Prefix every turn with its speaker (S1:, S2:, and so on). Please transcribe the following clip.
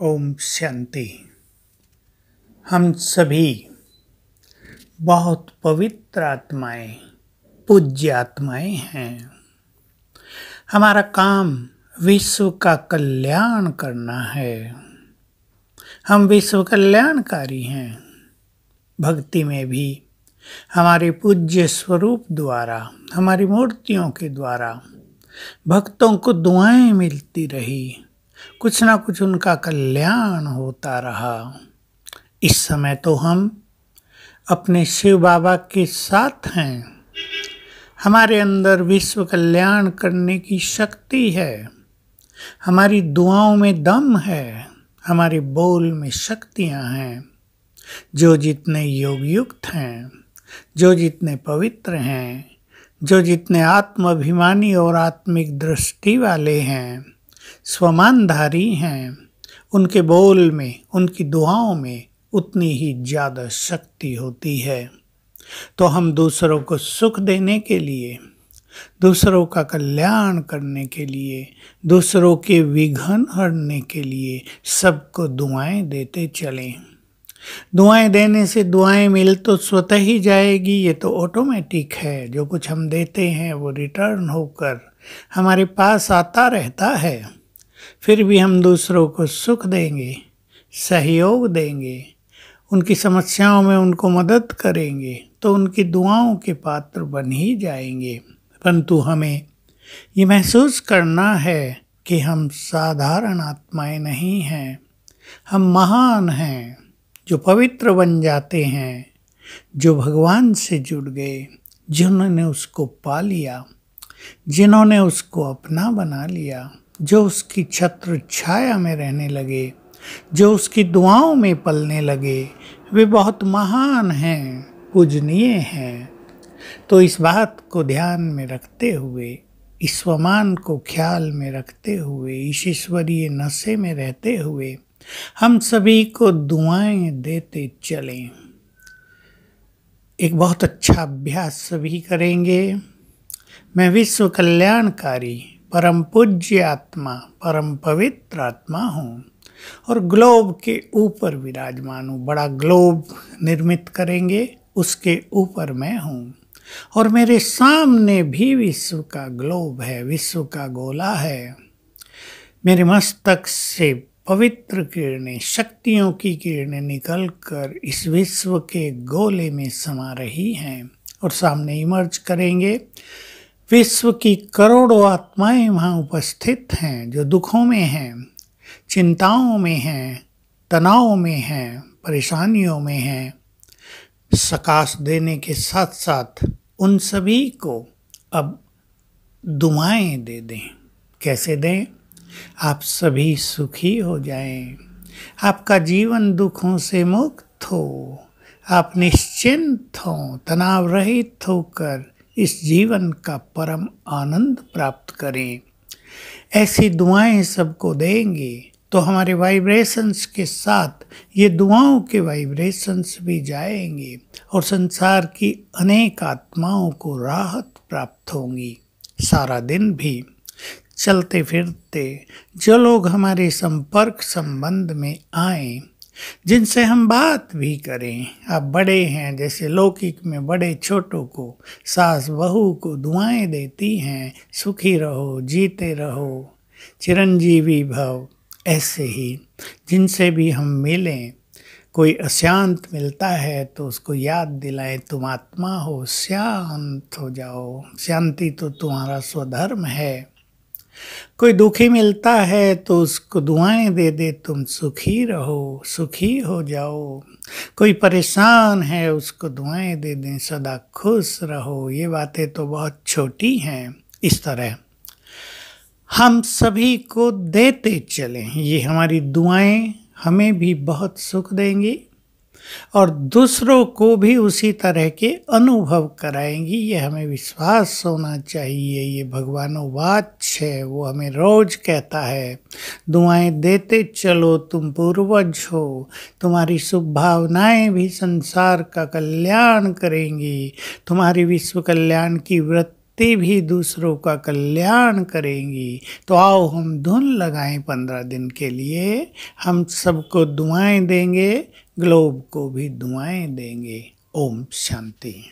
S1: ओम शांति हम सभी बहुत पवित्र आत्माएं पूज्य आत्माएं हैं हमारा काम विश्व का कल्याण करना है हम विश्व कल्याणकारी हैं भक्ति में भी हमारे पूज्य स्वरूप द्वारा हमारी मूर्तियों के द्वारा भक्तों को दुआएं मिलती रही कुछ ना कुछ उनका कल्याण होता रहा इस समय तो हम अपने शिव बाबा के साथ हैं हमारे अंदर विश्व कल्याण करने की शक्ति है हमारी दुआओं में दम है हमारे बोल में शक्तियाँ हैं जो जितने योगयुक्त हैं जो जितने पवित्र हैं जो जितने आत्माभिमानी और आत्मिक दृष्टि वाले हैं स्वमानधारी हैं उनके बोल में उनकी दुआओं में उतनी ही ज़्यादा शक्ति होती है तो हम दूसरों को सुख देने के लिए दूसरों का कल्याण करने के लिए दूसरों के विघन हरने के लिए सबको दुआएं देते चलें दुआएं देने से दुआएं मिल तो स्वतः ही जाएगी ये तो ऑटोमेटिक है जो कुछ हम देते हैं वो रिटर्न होकर हमारे पास आता रहता है फिर भी हम दूसरों को सुख देंगे सहयोग देंगे उनकी समस्याओं में उनको मदद करेंगे तो उनकी दुआओं के पात्र बन ही जाएंगे परंतु हमें ये महसूस करना है कि हम साधारण आत्माएं नहीं हैं हम महान हैं जो पवित्र बन जाते हैं जो भगवान से जुड़ गए जिन्होंने उसको पा लिया जिन्होंने उसको अपना बना लिया जो उसकी छत्र छाया में रहने लगे जो उसकी दुआओं में पलने लगे वे बहुत महान हैं पूजनीय हैं तो इस बात को ध्यान में रखते हुए इस स्वमान को ख्याल में रखते हुए ईश्वरीय नशे में रहते हुए हम सभी को दुआएं देते चलें एक बहुत अच्छा अभ्यास सभी करेंगे मैं विश्व कल्याणकारी परम पूज्य आत्मा परम पवित्र आत्मा हूँ और ग्लोब के ऊपर विराजमान हूँ बड़ा ग्लोब निर्मित करेंगे उसके ऊपर मैं हूँ और मेरे सामने भी विश्व का ग्लोब है विश्व का गोला है मेरे मस्तक से पवित्र किरणें शक्तियों की किरणें निकलकर इस विश्व के गोले में समा रही हैं और सामने इमर्ज करेंगे विश्व की करोड़ों आत्माएं वहाँ उपस्थित हैं जो दुखों में हैं चिंताओं में हैं तनाव में हैं परेशानियों में हैं सकाश देने के साथ साथ उन सभी को अब दुआएं दे दें कैसे दें आप सभी सुखी हो जाएं, आपका जीवन दुखों से मुक्त हो आप निश्चिंत हो तनाव रहित होकर इस जीवन का परम आनंद प्राप्त करें ऐसी दुआएं सबको देंगे तो हमारे वाइब्रेशंस के साथ ये दुआओं के वाइब्रेशंस भी जाएंगे और संसार की अनेक आत्माओं को राहत प्राप्त होंगी सारा दिन भी चलते फिरते जो लोग हमारे संपर्क संबंध में आए जिनसे हम बात भी करें आप बड़े हैं जैसे लौकिक में बड़े छोटों को सास बहू को दुआएं देती हैं सुखी रहो जीते रहो चिरंजीवी भव ऐसे ही जिनसे भी हम मिलें कोई अशांत मिलता है तो उसको याद दिलाएं तुम आत्मा हो शांत हो जाओ शांति तो तुम्हारा स्वधर्म है कोई दुखी मिलता है तो उसको दुआएं दे दे तुम सुखी रहो सुखी हो जाओ कोई परेशान है उसको दुआएं दे दें सदा खुश रहो ये बातें तो बहुत छोटी हैं इस तरह हम सभी को देते चलें ये हमारी दुआएं हमें भी बहुत सुख देंगी और दूसरों को भी उसी तरह के अनुभव कराएंगी ये हमें विश्वास होना चाहिए ये वाच है वो हमें रोज कहता है दुआएं देते चलो तुम पूर्वज हो तुम्हारी शुभ भावनाएँ भी संसार का कल्याण करेंगी तुम्हारी विश्व कल्याण की वृत्ति शक्ति भी दूसरों का कल्याण करेंगी तो आओ हम धुन लगाएं पंद्रह दिन के लिए हम सबको दुआएं देंगे ग्लोब को भी दुआएं देंगे ओम शांति